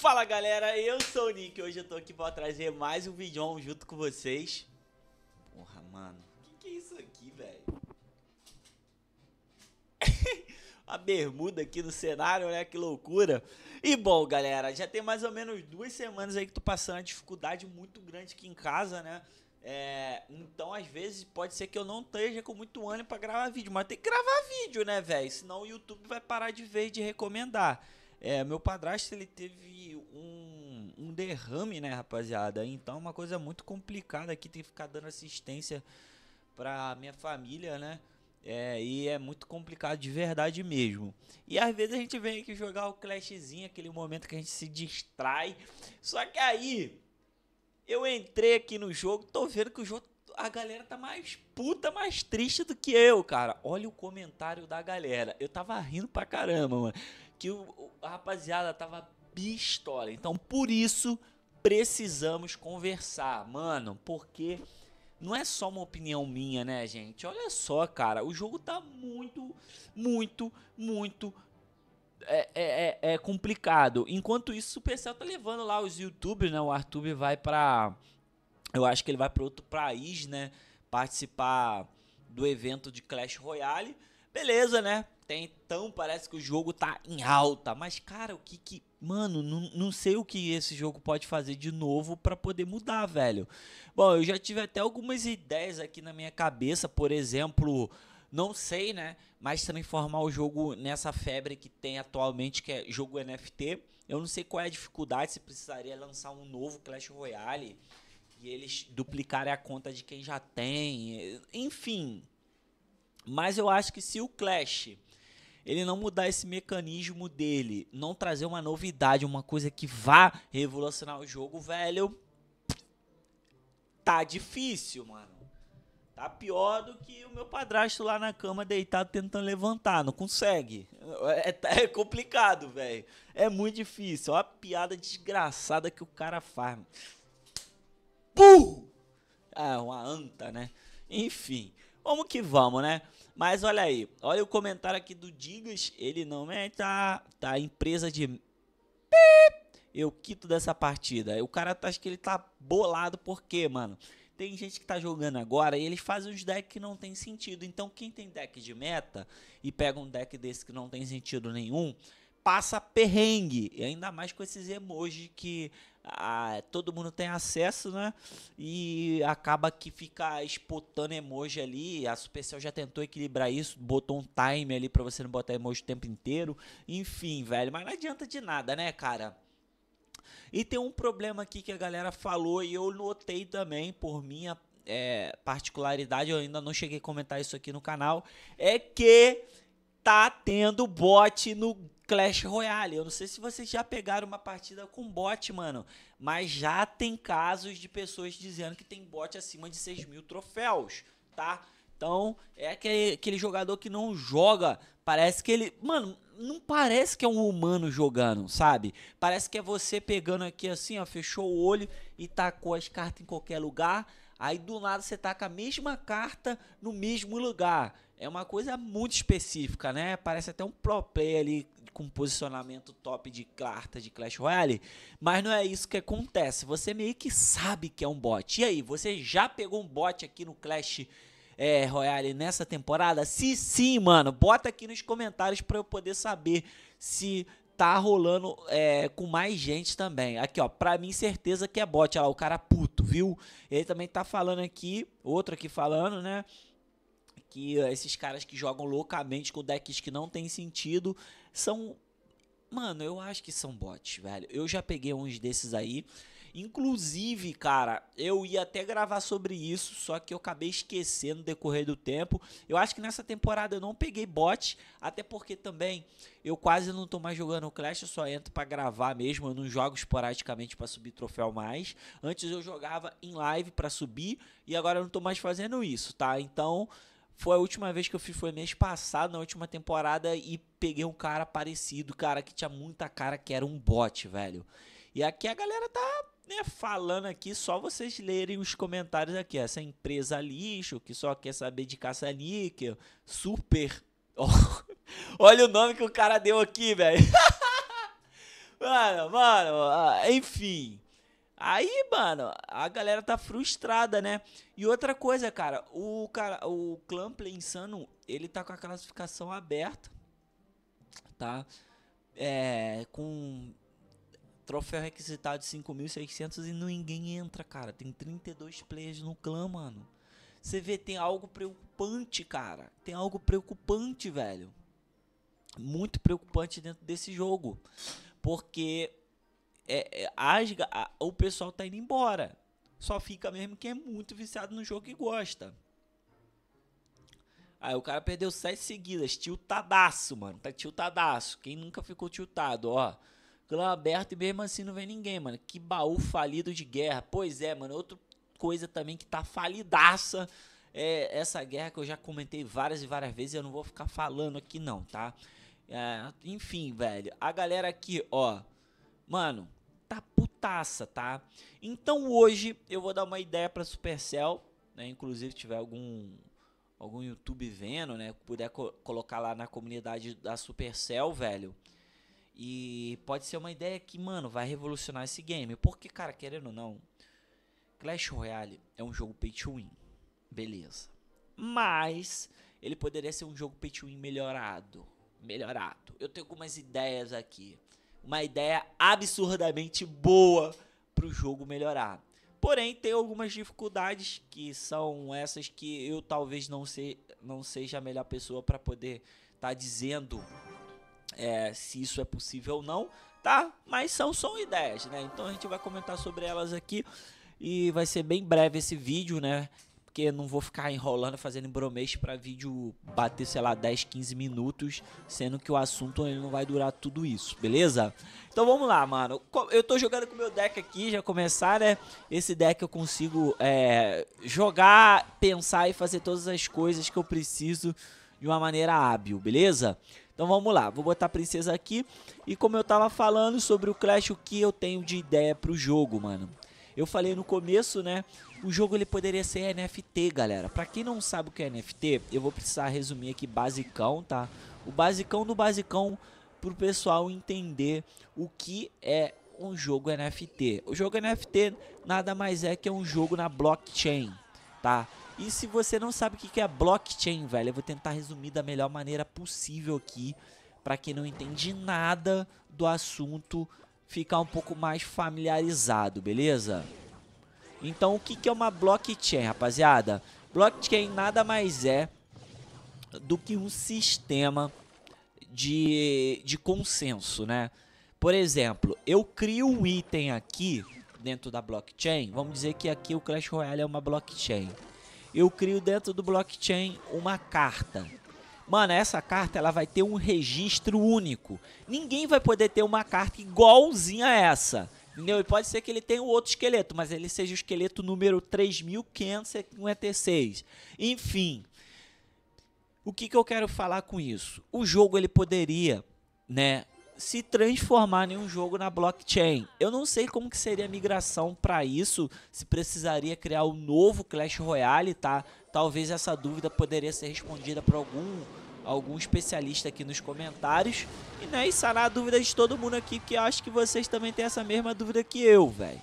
Fala galera, eu sou o Nick hoje eu tô aqui pra trazer mais um vídeo junto com vocês. Porra, mano, que que é isso aqui, velho? a bermuda aqui no cenário, né? Que loucura. E bom, galera, já tem mais ou menos duas semanas aí que tô passando uma dificuldade muito grande aqui em casa, né? É, então, às vezes, pode ser que eu não esteja com muito ânimo para gravar vídeo, mas tem que gravar vídeo, né, velho? Senão o YouTube vai parar de ver e de recomendar. É, meu padrasto, ele teve um, um derrame, né, rapaziada? Então, é uma coisa muito complicada aqui, tem que ficar dando assistência pra minha família, né? É, e é muito complicado de verdade mesmo. E às vezes a gente vem aqui jogar o Clashzinho, aquele momento que a gente se distrai. Só que aí, eu entrei aqui no jogo, tô vendo que o jogo a galera tá mais puta, mais triste do que eu, cara. Olha o comentário da galera. Eu tava rindo pra caramba, mano que o, a rapaziada tava pistola. Então, por isso, precisamos conversar, mano, porque não é só uma opinião minha, né, gente? Olha só, cara, o jogo tá muito, muito, muito é, é, é, é complicado. Enquanto isso, o Supercell tá levando lá os youtubers, né? O Arthur vai pra. Eu acho que ele vai para outro país, né? Participar do evento de Clash Royale. Beleza, né? tem, então parece que o jogo tá em alta. Mas, cara, o que que. Mano, não, não sei o que esse jogo pode fazer de novo para poder mudar, velho. Bom, eu já tive até algumas ideias aqui na minha cabeça, por exemplo. Não sei, né? Mas transformar o jogo nessa febre que tem atualmente, que é jogo NFT. Eu não sei qual é a dificuldade, se precisaria lançar um novo Clash Royale e eles duplicarem a conta de quem já tem. Enfim. Mas eu acho que se o Clash ele não mudar esse mecanismo dele, não trazer uma novidade, uma coisa que vá revolucionar o jogo, velho, tá difícil, mano. Tá pior do que o meu padrasto lá na cama deitado tentando levantar, não consegue. É, é, é complicado, velho. É muito difícil. Olha é a piada desgraçada que o cara faz. Burro! Ah, uma anta, né? Enfim. Vamos que vamos, né? Mas olha aí, olha o comentário aqui do Digas, ele não meta tá, tá empresa de eu quito dessa partida. O cara tá, acho que ele tá bolado porque, mano, tem gente que tá jogando agora e eles fazem os decks que não tem sentido. Então quem tem deck de meta e pega um deck desse que não tem sentido nenhum, passa perrengue, e ainda mais com esses emojis que a, todo mundo tem acesso, né? E acaba que fica espotando emoji ali. A Supercell já tentou equilibrar isso, botou um time ali para você não botar emoji o tempo inteiro. Enfim, velho, mas não adianta de nada, né, cara? E tem um problema aqui que a galera falou e eu notei também por minha é, particularidade, eu ainda não cheguei a comentar isso aqui no canal, é que tá tendo bot no Clash Royale. Eu não sei se vocês já pegaram uma partida com bot, mano. Mas já tem casos de pessoas dizendo que tem bot acima de 6 mil troféus, tá? Então, é aquele, aquele jogador que não joga. Parece que ele. Mano, não parece que é um humano jogando, sabe? Parece que é você pegando aqui assim, ó, fechou o olho e tacou as cartas em qualquer lugar. Aí do nada você tá com a mesma carta no mesmo lugar. É uma coisa muito específica, né? Parece até um pro play ali com posicionamento top de carta de Clash Royale, mas não é isso que acontece. Você meio que sabe que é um bot. E aí, você já pegou um bot aqui no Clash é, Royale nessa temporada? Se sim, mano, bota aqui nos comentários para eu poder saber se tá rolando é, com mais gente também. Aqui, ó, pra mim, certeza que é bot. Olha lá, o cara puto, viu? Ele também tá falando aqui, outro aqui falando, né? Que é, esses caras que jogam loucamente com decks que não tem sentido são. Mano, eu acho que são bots, velho. Eu já peguei uns desses aí. Inclusive, cara, eu ia até gravar sobre isso, só que eu acabei esquecendo no decorrer do tempo. Eu acho que nessa temporada eu não peguei bot, até porque também eu quase não tô mais jogando Clash, eu só entro para gravar mesmo, eu não jogo esporadicamente para subir troféu mais. Antes eu jogava em live para subir e agora eu não tô mais fazendo isso, tá? Então, foi a última vez que eu fiz, foi mês passado, na última temporada, e peguei um cara parecido, cara, que tinha muita cara que era um bot, velho. E aqui a galera tá né, falando aqui, só vocês lerem os comentários aqui. Essa empresa lixo que só quer saber de caça-níquel, super. Oh, olha o nome que o cara deu aqui, velho. mano, mano, ah, enfim. Aí, mano, a galera tá frustrada, né? E outra coisa, cara, o cara, o clã Play Insano, ele tá com a classificação aberta, tá? É, com Troféu é requisitado 5.600 e ninguém entra, cara. Tem 32 players no clã, mano. Você vê, tem algo preocupante, cara. Tem algo preocupante, velho. Muito preocupante dentro desse jogo. Porque é, é, as, a, o pessoal tá indo embora. Só fica mesmo quem é muito viciado no jogo e gosta. Aí o cara perdeu 7 seguidas, tiltadaço, mano. Tá tiltadaço. Quem nunca ficou tiltado, ó clã aberto e mesmo assim não vem ninguém, mano. Que baú falido de guerra. Pois é, mano. Outra coisa também que tá falidaça é essa guerra que eu já comentei várias e várias vezes. Eu não vou ficar falando aqui, não, tá? É, enfim, velho. A galera aqui, ó. Mano, tá putaça, tá? Então hoje eu vou dar uma ideia pra Supercell. Né? Inclusive, tiver algum algum YouTube vendo, né? Puder co colocar lá na comunidade da Supercell, velho. E pode ser uma ideia que, mano, vai revolucionar esse game. Porque, cara, querendo ou não, Clash Royale é um jogo pay to win. Beleza. Mas ele poderia ser um jogo pay to win melhorado. Melhorado. Eu tenho algumas ideias aqui. Uma ideia absurdamente boa para o jogo melhorar. Porém, tem algumas dificuldades que são essas que eu talvez não, se, não seja a melhor pessoa para poder estar tá dizendo é, se isso é possível ou não, tá? Mas são só ideias, né? Então a gente vai comentar sobre elas aqui e vai ser bem breve esse vídeo, né? Porque não vou ficar enrolando, fazendo bromês para vídeo bater, sei lá, 10, 15 minutos, sendo que o assunto ele não vai durar tudo isso, beleza? Então vamos lá, mano. Eu tô jogando com o meu deck aqui, já começar, né? Esse deck eu consigo é, jogar, pensar e fazer todas as coisas que eu preciso de uma maneira hábil, beleza? Então vamos lá, vou botar a princesa aqui. E como eu tava falando sobre o Clash, o que eu tenho de ideia pro jogo, mano? Eu falei no começo, né? O jogo ele poderia ser NFT, galera. Pra quem não sabe o que é NFT, eu vou precisar resumir aqui basicão, tá? O basicão do basicão pro pessoal entender o que é um jogo NFT. O jogo NFT nada mais é que é um jogo na blockchain, tá? E se você não sabe o que é blockchain, velho, eu vou tentar resumir da melhor maneira possível aqui, para quem não entende nada do assunto ficar um pouco mais familiarizado, beleza? Então, o que é uma blockchain, rapaziada? Blockchain nada mais é do que um sistema de, de consenso, né? Por exemplo, eu crio um item aqui dentro da blockchain. Vamos dizer que aqui o Clash Royale é uma blockchain eu crio dentro do blockchain uma carta. Mano, essa carta ela vai ter um registro único. Ninguém vai poder ter uma carta igualzinha a essa. Entendeu? E pode ser que ele tenha outro esqueleto, mas ele seja o esqueleto número 3556. Enfim, o que, que eu quero falar com isso? O jogo ele poderia né, se transformar em um jogo na blockchain. Eu não sei como que seria a migração para isso, se precisaria criar um novo Clash Royale, tá? Talvez essa dúvida poderia ser respondida por algum algum especialista aqui nos comentários e né, Isso será a dúvida de todo mundo aqui, que eu acho que vocês também têm essa mesma dúvida que eu, velho.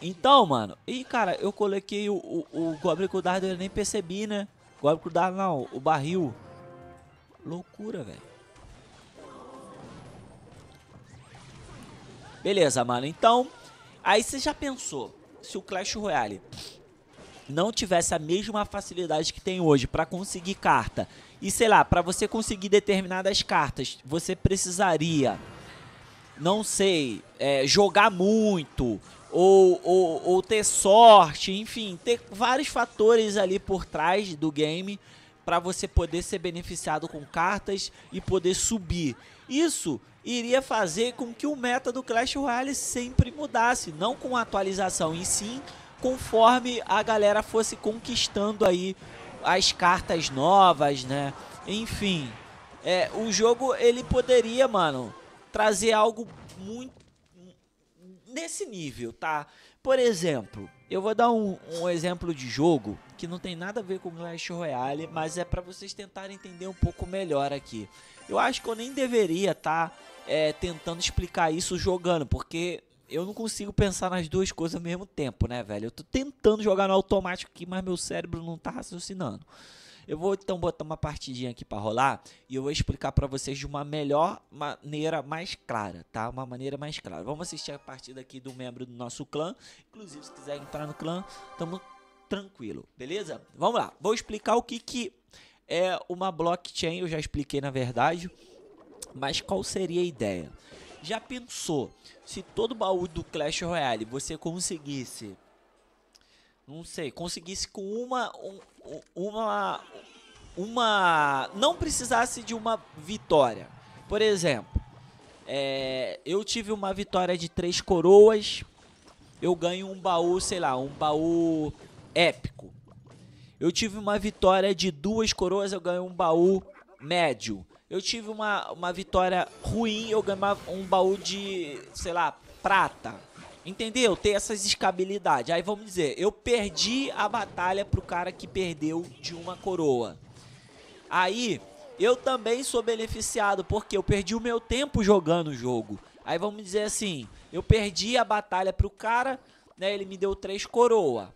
Então, mano, e cara, eu coloquei o, o, o Goblin Cudardo, eu nem percebi, né? Goblin Cudardo não, o barril. Loucura, velho. Beleza, mano. Então, aí você já pensou, se o Clash Royale não tivesse a mesma facilidade que tem hoje para conseguir carta, e sei lá, para você conseguir determinadas cartas, você precisaria, não sei, é, jogar muito, ou, ou, ou, ter sorte, enfim, ter vários fatores ali por trás do game para você poder ser beneficiado com cartas e poder subir. Isso iria fazer com que o meta do Clash Royale sempre mudasse, não com a atualização e sim conforme a galera fosse conquistando aí as cartas novas, né? Enfim, é, o jogo ele poderia, mano, trazer algo muito nesse nível, tá? Por exemplo, eu vou dar um, um, exemplo de jogo que não tem nada a ver com Clash Royale, mas é para vocês tentarem entender um pouco melhor aqui. Eu acho que eu nem deveria tá é, tentando explicar isso jogando, porque eu não consigo pensar nas duas coisas ao mesmo tempo, né, velho? Eu tô tentando jogar no automático aqui, mas meu cérebro não tá raciocinando. Eu vou então botar uma partidinha aqui para rolar e eu vou explicar para vocês de uma melhor maneira mais clara, tá? Uma maneira mais clara. Vamos assistir a partida aqui do membro do nosso clã. Inclusive, se quiser entrar no clã, tamo tranquilo, beleza? Vamos lá. Vou explicar o que que é uma blockchain, eu já expliquei na verdade. Mas qual seria a ideia? Já pensou se todo baú do Clash Royale você conseguisse, não sei, conseguisse com uma um, uma uma não precisasse de uma vitória. Por exemplo, é, eu tive uma vitória de três coroas, eu ganho um baú, sei lá, um baú épico. Eu tive uma vitória de duas coroas, eu ganho um baú médio. Eu tive uma, uma vitória ruim, eu ganhei um baú de, sei lá, prata. Entendeu? Ter essas escabilidades. Aí vamos dizer, eu perdi a batalha pro cara que perdeu de uma coroa. Aí, eu também sou beneficiado, porque eu perdi o meu tempo jogando o jogo. Aí vamos dizer assim, eu perdi a batalha pro cara, né? Ele me deu três coroa.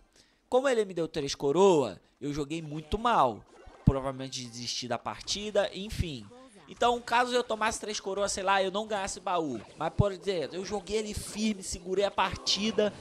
Como ele me deu três coroa, eu joguei muito mal. Provavelmente desisti da partida, enfim. Então, caso eu tomasse três coroas, sei lá, eu não ganhasse baú. Mas, por dizer, eu joguei ele firme, segurei a partida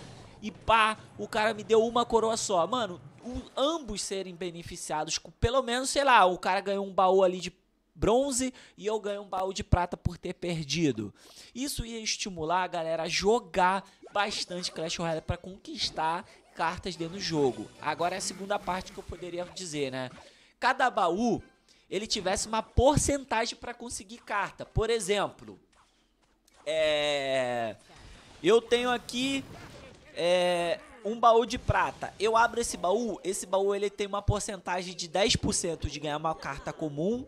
e pá, o cara me deu uma coroa só. Mano, o, ambos serem beneficiados com, pelo menos, sei lá, o cara ganhou um baú ali de bronze e eu ganhei um baú de prata por ter perdido. Isso ia estimular a galera a jogar bastante Clash Royale para conquistar cartas dentro do jogo. Agora é a segunda parte que eu poderia dizer, né? Cada baú ele tivesse uma porcentagem para conseguir carta. Por exemplo, é, eu tenho aqui é, um baú de prata. Eu abro esse baú, esse baú ele tem uma porcentagem de 10% de ganhar uma carta comum.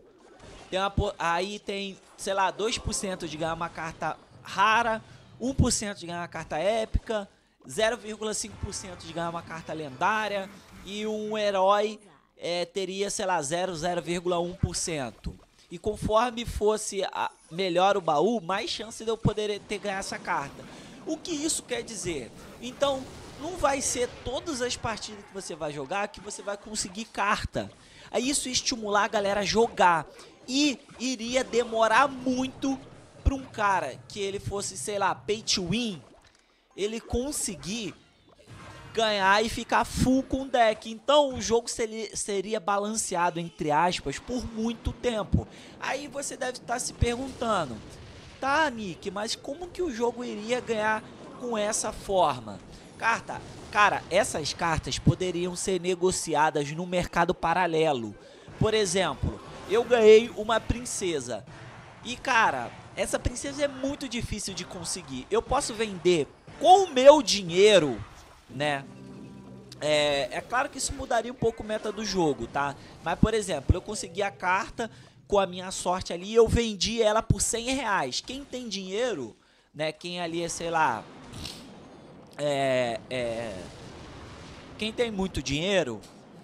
Tem uma, aí tem, sei lá, 2% de ganhar uma carta rara, 1% de ganhar uma carta épica, 0,5% de ganhar uma carta lendária e um herói é, teria, sei lá, 0,01%. E conforme fosse a, melhor o baú, mais chance de eu poder ter ganhar essa carta. O que isso quer dizer? Então, não vai ser todas as partidas que você vai jogar que você vai conseguir carta. Aí é isso estimular a galera a jogar. E iria demorar muito para um cara que ele fosse, sei lá, pay to win, ele conseguir ganhar e ficar full com o deck. Então o jogo seria balanceado, entre aspas, por muito tempo. Aí você deve estar tá se perguntando, tá, Nick, mas como que o jogo iria ganhar com essa forma? Carta, cara, essas cartas poderiam ser negociadas no mercado paralelo. Por exemplo, eu ganhei uma princesa. E cara, essa princesa é muito difícil de conseguir. Eu posso vender com o meu dinheiro né? É, é claro que isso mudaria um pouco o meta do jogo, tá? Mas, por exemplo, eu consegui a carta com a minha sorte ali eu vendi ela por 100 reais. Quem tem dinheiro, né? Quem ali é, sei lá. É, é, quem tem muito dinheiro,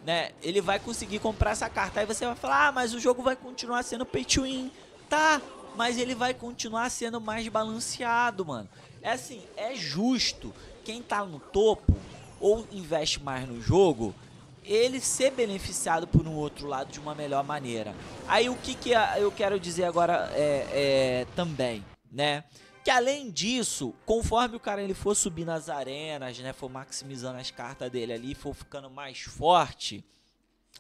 né? Ele vai conseguir comprar essa carta. Aí você vai falar, ah, mas o jogo vai continuar sendo pay to win. Tá, mas ele vai continuar sendo mais balanceado, mano. É assim, é justo quem está no topo ou investe mais no jogo, ele ser beneficiado por um outro lado de uma melhor maneira. Aí o que, que eu quero dizer agora é, é também, né? Que além disso, conforme o cara ele for subir nas arenas, né, for maximizando as cartas dele ali, for ficando mais forte,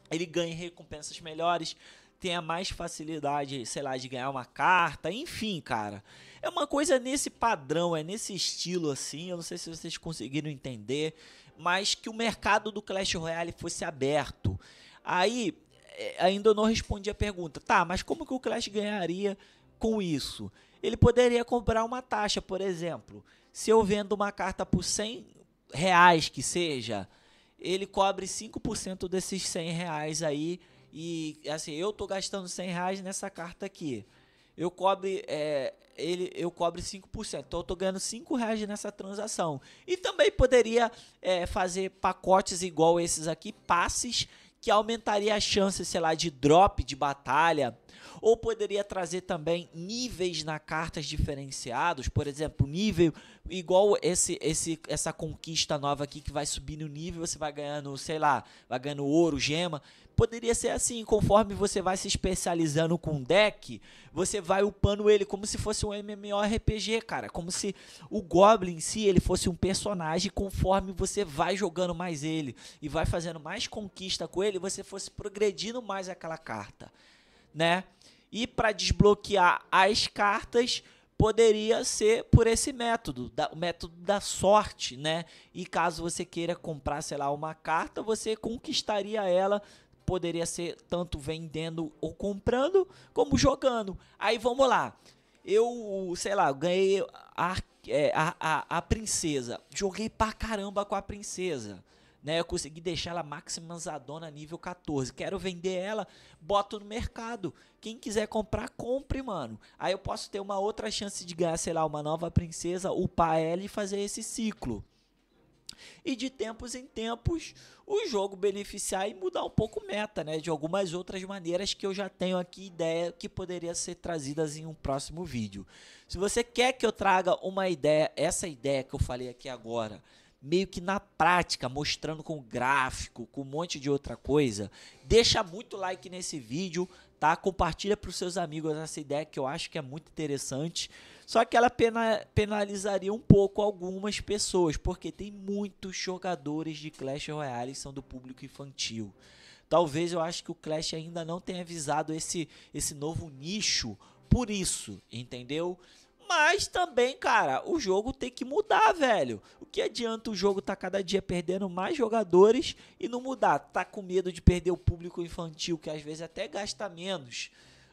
ele ganha recompensas melhores, tenha mais facilidade, sei lá, de ganhar uma carta, enfim, cara. É uma coisa nesse padrão, é nesse estilo assim, eu não sei se vocês conseguiram entender, mas que o mercado do Clash Royale fosse aberto. Aí, é, ainda não respondi a pergunta. Tá, mas como que o Clash ganharia com isso? Ele poderia comprar uma taxa, por exemplo. Se eu vendo uma carta por 100 reais que seja, ele cobre 5% desses 100 reais aí e assim, eu tô gastando 100 reais nessa carta aqui. Eu cobre, é, ele, eu cobre 5%. Então eu tô ganhando 5 reais nessa transação. E também poderia é, fazer pacotes igual esses aqui, passes que aumentaria a chance, sei lá, de drop de batalha, ou poderia trazer também níveis na cartas diferenciados, por exemplo, nível igual esse, esse essa conquista nova aqui que vai subindo o nível, você vai ganhando, sei lá, vai ganhando ouro, gema poderia ser assim, conforme você vai se especializando com deck, você vai upando ele como se fosse um MMORPG, cara, como se o Goblin em si ele fosse um personagem conforme você vai jogando mais ele e vai fazendo mais conquista com ele, você fosse progredindo mais aquela carta, né? E para desbloquear as cartas, poderia ser por esse método, da, o método da sorte, né? E caso você queira comprar, sei lá, uma carta, você conquistaria ela poderia ser tanto vendendo ou comprando, como jogando. Aí vamos lá. Eu, sei lá, ganhei a, é, a, a, a princesa. Joguei pra caramba com a princesa. Né, eu consegui deixar ela maximizadona nível 14. Quero vender ela, boto no mercado. Quem quiser comprar, compre, mano. Aí eu posso ter uma outra chance de ganhar, sei lá, uma nova princesa, upar ela e fazer esse ciclo e de tempos em tempos o jogo beneficiar e mudar um pouco meta, né? De algumas outras maneiras que eu já tenho aqui ideia que poderia ser trazidas em um próximo vídeo. Se você quer que eu traga uma ideia, essa ideia que eu falei aqui agora, meio que na prática, mostrando com gráfico, com um monte de outra coisa, deixa muito like nesse vídeo, tá? Compartilha para os seus amigos essa ideia que eu acho que é muito interessante. Só que ela pena, penalizaria um pouco algumas pessoas, porque tem muitos jogadores de Clash Royale que são do público infantil. Talvez eu acho que o Clash ainda não tenha avisado esse, esse novo nicho por isso, entendeu? Mas também, cara, o jogo tem que mudar, velho. O que adianta o jogo tá cada dia perdendo mais jogadores e não mudar? Tá com medo de perder o público infantil, que às vezes até gasta menos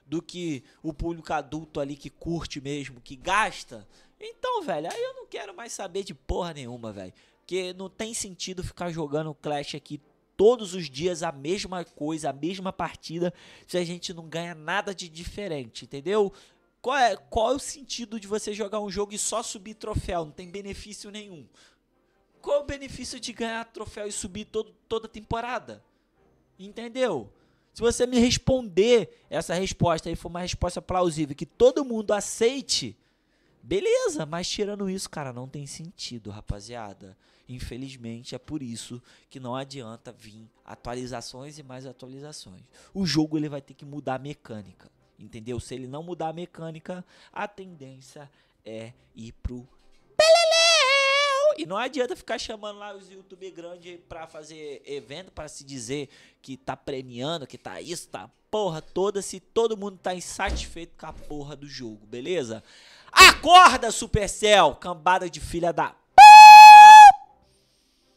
do que o público adulto ali que curte mesmo, que gasta. Então, velho, aí eu não quero mais saber de porra nenhuma, velho. Porque não tem sentido ficar jogando Clash aqui todos os dias a mesma coisa, a mesma partida, se a gente não ganha nada de diferente, entendeu? Qual é, qual é o sentido de você jogar um jogo e só subir troféu? Não tem benefício nenhum. Qual é o benefício de ganhar troféu e subir todo, toda temporada? Entendeu? Se você me responder essa resposta e for uma resposta plausível que todo mundo aceite, beleza, mas tirando isso, cara, não tem sentido, rapaziada. Infelizmente é por isso que não adianta vir atualizações e mais atualizações. O jogo ele vai ter que mudar a mecânica entendeu? Se ele não mudar a mecânica, a tendência é ir pro e não adianta ficar chamando lá os YouTube grande pra fazer evento, para se dizer que tá premiando, que tá isso, tá porra toda, se todo mundo tá insatisfeito com a porra do jogo, beleza? Acorda, Supercell, cambada de filha da